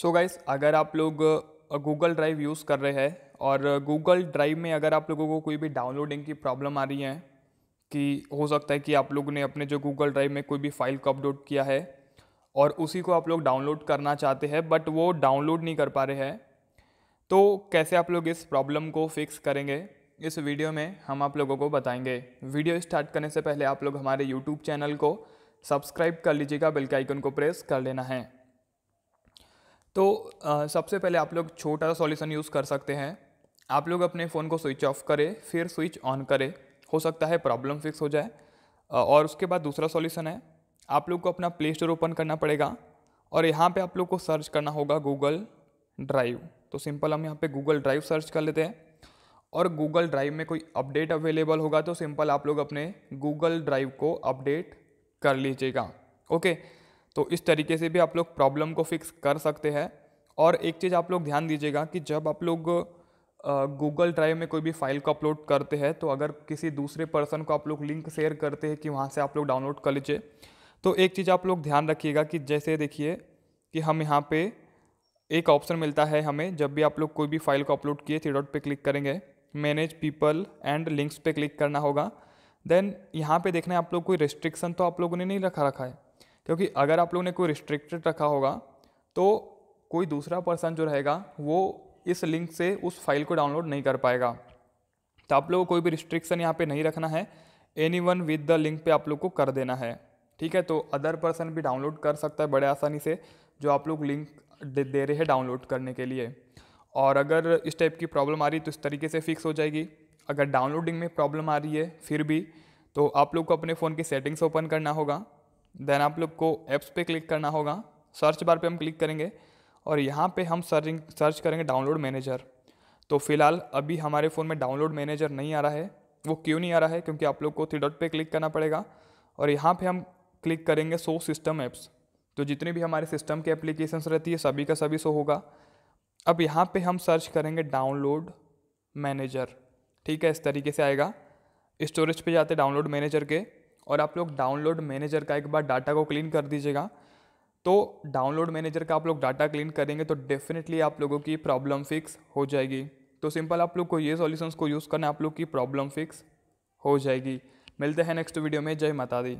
so guys अगर आप लोग गूगल ड्राइव यूज़ कर रहे हैं और गूगल ड्राइव में अगर आप लोगों को कोई भी डाउनलोडिंग की प्रॉब्लम आ रही है कि हो सकता है कि आप लोगों ने अपने जो गूगल ड्राइव में कोई भी फाइल को अपलोड किया है और उसी को आप लोग डाउनलोड करना चाहते हैं बट वो डाउनलोड नहीं कर पा रहे हैं तो कैसे आप लोग इस प्रॉब्लम को फिक्स करेंगे इस वीडियो में हम आप लोगों को बताएंगे वीडियो स्टार्ट करने से पहले आप लोग हमारे यूट्यूब चैनल को सब्सक्राइब कर लीजिएगा बेल के आइकन को प्रेस कर लेना है तो आ, सबसे पहले आप लोग छोटा सा सॉल्यूशन यूज़ कर सकते हैं आप लोग अपने फ़ोन को स्विच ऑफ करें फिर स्विच ऑन करें हो सकता है प्रॉब्लम फिक्स हो जाए और उसके बाद दूसरा सॉल्यूशन है आप लोग को अपना प्ले स्टोर ओपन करना पड़ेगा और यहाँ पे आप लोग को सर्च करना होगा गूगल ड्राइव तो सिंपल हम यहाँ पे गूगल ड्राइव सर्च कर लेते हैं और गूगल ड्राइव में कोई अपडेट अवेलेबल होगा तो सिंपल आप लोग अपने गूगल ड्राइव को अपडेट कर लीजिएगा ओके तो इस तरीके से भी आप लोग प्रॉब्लम को फिक्स कर सकते हैं और एक चीज़ आप लोग ध्यान दीजिएगा कि जब आप लोग गूगल ड्राइव में कोई भी फाइल को अपलोड करते हैं तो अगर किसी दूसरे पर्सन को आप लोग लिंक शेयर करते हैं कि वहाँ से आप लोग डाउनलोड कर लीजिए तो एक चीज़ आप लोग ध्यान रखिएगा कि जैसे देखिए कि हम यहाँ पे एक ऑप्शन मिलता है हमें जब भी आप लोग कोई भी फाइल को अपलोड किए थ्री डॉट पर क्लिक करेंगे मैनेज पीपल एंड लिंक्स पे क्लिक करना होगा देन यहाँ पे देखना है आप लोग कोई रिस्ट्रिक्शन तो आप लोगों ने नहीं रखा रखा है क्योंकि अगर आप लोगों ने कोई रिस्ट्रिक्टेड रखा होगा तो कोई दूसरा पर्सन जो रहेगा वो इस लिंक से उस फाइल को डाउनलोड नहीं कर पाएगा तो आप लोग को कोई भी रिस्ट्रिक्शन यहाँ पे नहीं रखना है anyone with the link पे आप लोग को कर देना है ठीक है तो अदर पर्सन भी डाउनलोड कर सकता है बड़े आसानी से जो आप लोग लिंक दे, दे रहे हैं डाउनलोड करने के लिए और अगर इस टाइप की प्रॉब्लम आ रही तो इस तरीके से फिक्स हो जाएगी अगर डाउनलोडिंग में प्रॉब्लम आ रही है फिर भी तो आप लोग को अपने फ़ोन की सेटिंग्स ओपन करना होगा देन आप लोग को ऐप्स पे क्लिक करना होगा सर्च बार पे हम क्लिक करेंगे और यहाँ पे हम सर्चिंग सर्च करेंगे डाउनलोड मैनेजर तो फिलहाल अभी हमारे फ़ोन में डाउनलोड मैनेजर नहीं आ रहा है वो क्यों नहीं आ रहा है क्योंकि आप लोग को थ्री डॉट पे क्लिक करना पड़ेगा और यहाँ पे हम क्लिक करेंगे सो सिस्टम ऐप्स तो जितने भी हमारे सिस्टम के एप्लीकेशंस रहती है सभी का सभी सो होगा अब यहाँ पे हम सर्च करेंगे डाउनलोड मैनेजर ठीक है इस तरीके से आएगा स्टोरेज पे जाते डाउनलोड मैनेजर के और आप लोग डाउनलोड मैनेजर का एक बार डाटा को क्लीन कर दीजिएगा तो डाउनलोड मैनेजर का आप लोग डाटा क्लीन करेंगे तो डेफिनेटली आप लोगों की प्रॉब्लम फिक्स हो जाएगी तो सिंपल आप लोग को ये सॉल्यूशंस को यूज़ करना आप लोग की प्रॉब्लम फिक्स हो जाएगी मिलते हैं नेक्स्ट वीडियो में जय माता दी